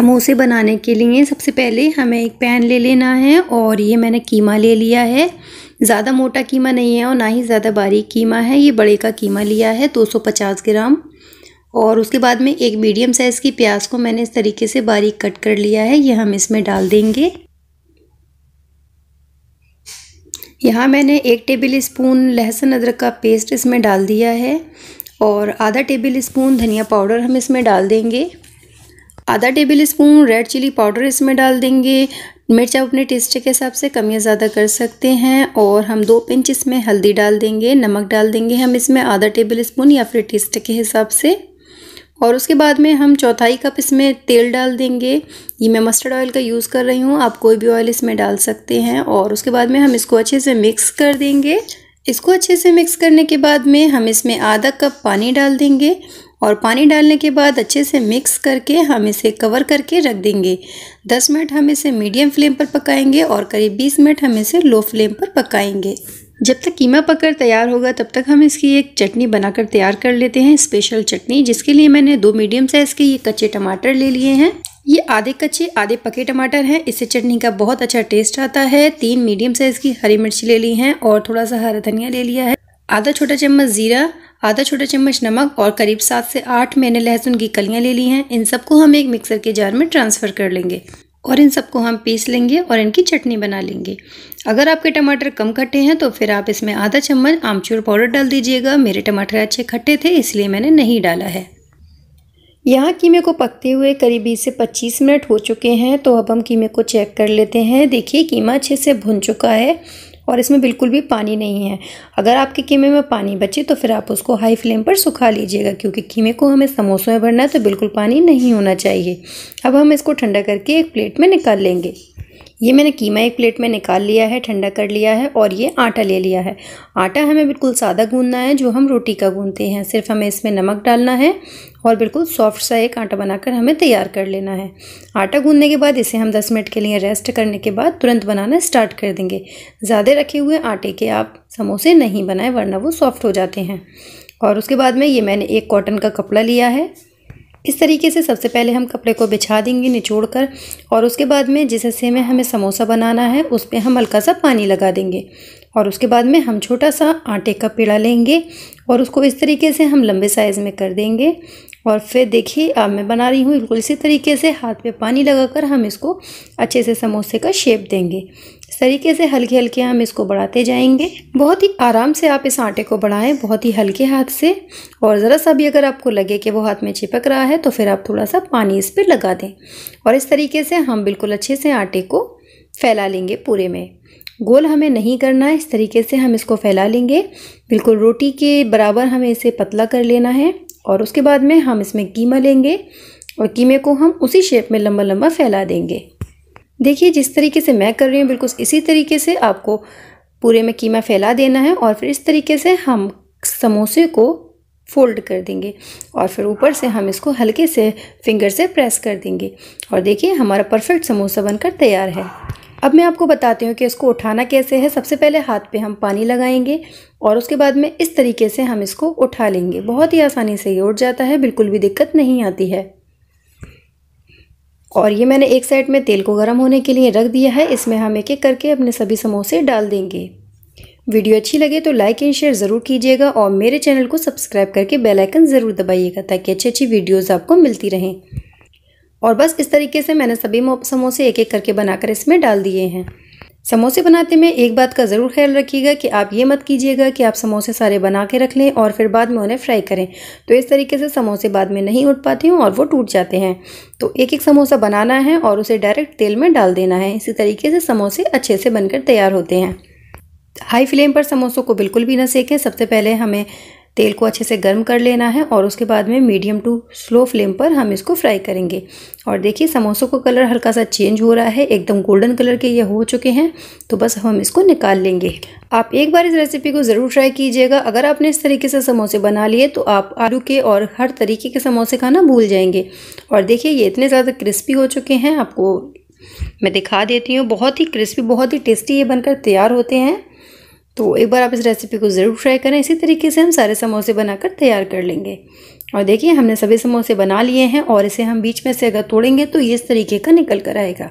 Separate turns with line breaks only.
समोसे बनाने के लिए सबसे पहले हमें एक पैन ले लेना है और ये मैंने कीमा ले लिया है ज़्यादा मोटा कीमा नहीं है और ना ही ज़्यादा बारीक कीमा है ये बड़े का कीमा लिया है 250 ग्राम और उसके बाद में एक मीडियम साइज़ की प्याज को मैंने इस तरीके से बारीक कट कर लिया है ये हम इसमें डाल देंगे यहाँ मैंने एक टेबल स्पून लहसुन अदरक का पेस्ट इसमें डाल दिया है और आधा टेबल स्पून धनिया पाउडर हम इसमें डाल देंगे आधा tablespoon red chilli powder इसमें डाल देंगे मिर्च आप अपने टेस्ट के हिसाब से कम या ज़्यादा कर सकते हैं और हम दो पिंच इसमें हल्दी डाल देंगे नमक डाल देंगे हम इसमें आधा टेबल स्पून या फिर टेस्ट के हिसाब से और उसके बाद में हम चौथाई कप इसमें तेल डाल देंगे ये मैं मस्टर्ड ऑयल का यूज़ कर रही हूँ आप कोई भी ऑयल इसमें डाल सकते हैं और उसके बाद में हम इसको अच्छे से मिक्स कर देंगे इसको अच्छे से मिक्स करने के बाद में हम इसमें आधा कप पानी डाल देंगे और पानी डालने के बाद अच्छे से मिक्स करके हम इसे कवर करके रख देंगे 10 मिनट हम इसे मीडियम फ्लेम पर पकाएंगे और करीब 20 मिनट हम इसे लो फ्लेम पर पकाएंगे जब तक कीमा पककर तैयार होगा तब तक हम इसकी एक चटनी बनाकर तैयार कर लेते हैं स्पेशल चटनी जिसके लिए मैंने दो मीडियम साइज़ के ये कच्चे टमाटर ले लिए हैं ये आधे कच्चे आधे पके टमाटर हैं इससे चटनी का बहुत अच्छा टेस्ट आता है तीन मीडियम साइज़ की हरी मिर्ची ले ली हैं और थोड़ा सा हरा धनिया ले लिया है आधा छोटा चम्मच ज़ीरा आधा छोटा चम्मच नमक और करीब सात से आठ मैंने लहसुन की कलियाँ ले ली हैं इन सबको हम एक मिक्सर के जार में ट्रांसफ़र कर लेंगे और इन सबको हम पीस लेंगे और इनकी चटनी बना लेंगे अगर आपके टमाटर कम खट्टे हैं तो फिर आप इसमें आधा चम्मच आमचूर पाउडर डाल दीजिएगा मेरे टमाटर अच्छे खट्टे थे इसलिए मैंने नहीं डाला है यहाँ कीमे को पकते हुए करीब बीस से पच्चीस मिनट हो चुके हैं तो अब हम कीमे को चेक कर लेते हैं देखिए कीमा अच्छे से भुन चुका है और इसमें बिल्कुल भी पानी नहीं है अगर आपके कीमे में पानी बचे तो फिर आप उसको हाई फ्लेम पर सुखा लीजिएगा क्योंकि कीमे को हमें समोसों में भरना है तो बिल्कुल पानी नहीं होना चाहिए अब हम इसको ठंडा करके एक प्लेट में निकाल लेंगे ये मैंने कीमा एक प्लेट में निकाल लिया है ठंडा कर लिया है और ये आटा ले लिया है आटा हमें बिल्कुल सादा गूंदना है जो हम रोटी का गूंदते हैं सिर्फ हमें इसमें नमक डालना है और बिल्कुल सॉफ्ट सा एक आटा बनाकर हमें तैयार कर लेना है आटा गूंदने के बाद इसे हम 10 मिनट के लिए रेस्ट करने के बाद तुरंत बनाना स्टार्ट कर देंगे ज़्यादा रखे हुए आटे के आप समोसे नहीं बनाएं वरना वो सॉफ्ट हो जाते हैं और उसके बाद में ये मैंने एक कॉटन का कपड़ा लिया है इस तरीके से सबसे पहले हम कपड़े को बिछा देंगे निचोड़ कर और उसके बाद में जिस हिस्से में हमें समोसा बनाना है उस पर हम हल्का सा पानी लगा देंगे और उसके बाद में हम छोटा सा आटे का पेड़ा लेंगे और उसको इस तरीके से हम लंबे साइज़ में कर देंगे और फिर देखिए अब मैं बना रही हूँ बिल्कुल इसी तरीके से हाथ पे पानी लगाकर हम इसको अच्छे से समोसे का शेप देंगे इस तरीके से हल्के हल्के हम इसको बढ़ाते जाएंगे बहुत ही आराम से आप इस आटे को बढ़ाएं बहुत ही हल्के हाथ से और ज़रा सा भी अगर आपको लगे कि वो हाथ में चिपक रहा है तो फिर आप थोड़ा सा पानी इस पर लगा दें और इस तरीके से हम बिल्कुल अच्छे से आटे को फैला लेंगे पूरे में गोल हमें नहीं करना है इस तरीके से हम इसको फैला लेंगे बिल्कुल रोटी के बराबर हमें इसे पतला कर लेना है और उसके बाद में हम इसमें कीमा लेंगे और कीमे को हम उसी शेप में लंबा लंबा फैला देंगे देखिए जिस तरीके से मैं कर रही हूँ बिल्कुल इसी तरीके से आपको पूरे में कीमा फैला देना है और फिर इस तरीके से हम समोसे को फोल्ड कर देंगे और फिर ऊपर से हम इसको हल्के से फिंगर से प्रेस कर देंगे और देखिए हमारा परफेक्ट समोसा बनकर तैयार है अब मैं आपको बताती हूँ कि इसको उठाना कैसे है सबसे पहले हाथ पे हम पानी लगाएंगे और उसके बाद में इस तरीके से हम इसको उठा लेंगे बहुत ही आसानी से ये उठ जाता है बिल्कुल भी दिक्कत नहीं आती है और ये मैंने एक साइड में तेल को गर्म होने के लिए रख दिया है इसमें हम एक एक करके अपने सभी समोसे डाल देंगे वीडियो अच्छी लगे तो लाइक एंड शेयर ज़रूर कीजिएगा और मेरे चैनल को सब्सक्राइब करके बेल आइकन ज़रूर दबाइएगा ताकि अच्छी अच्छी वीडियोस आपको मिलती रहें और बस इस तरीके से मैंने सभी समोसे एक एक करके बनाकर इसमें डाल दिए हैं समोसे बनाते में एक बात का ज़रूर ख्याल रखिएगा कि आप ये मत कीजिएगा कि आप समोसे सारे बना के रख लें और फिर बाद में उन्हें फ्राई करें तो इस तरीके से समोसे बाद में नहीं उठ पाते हैं और वो टूट जाते हैं तो एक एक समोसा बनाना है और उसे डायरेक्ट तेल में डाल देना है इसी तरीके से समोसे अच्छे से बनकर तैयार होते हैं हाई फ्लेम पर समोसों को बिल्कुल भी ना सेकें सबसे पहले हमें तेल को अच्छे से गर्म कर लेना है और उसके बाद में मीडियम टू स्लो फ्लेम पर हम इसको फ्राई करेंगे और देखिए समोसों का कलर हल्का सा चेंज हो रहा है एकदम गोल्डन कलर के ये हो चुके हैं तो बस हम इसको निकाल लेंगे आप एक बार इस रेसिपी को ज़रूर ट्राई कीजिएगा अगर आपने इस तरीके से समोसे बना लिए तो आप आलू के और हर तरीके के समोसे खाना भूल जाएंगे और देखिए ये इतने ज़्यादा क्रिस्पी हो चुके हैं आपको मैं दिखा देती हूँ बहुत ही क्रिस्पी बहुत ही टेस्टी ये बनकर तैयार होते हैं तो एक बार आप इस रेसिपी को ज़रूर ट्राई करें इसी तरीके से हम सारे समोसे बनाकर तैयार कर लेंगे और देखिए हमने सभी समोसे बना लिए हैं और इसे हम बीच में से अगर तोड़ेंगे तो ये इस तरीके का निकल कर आएगा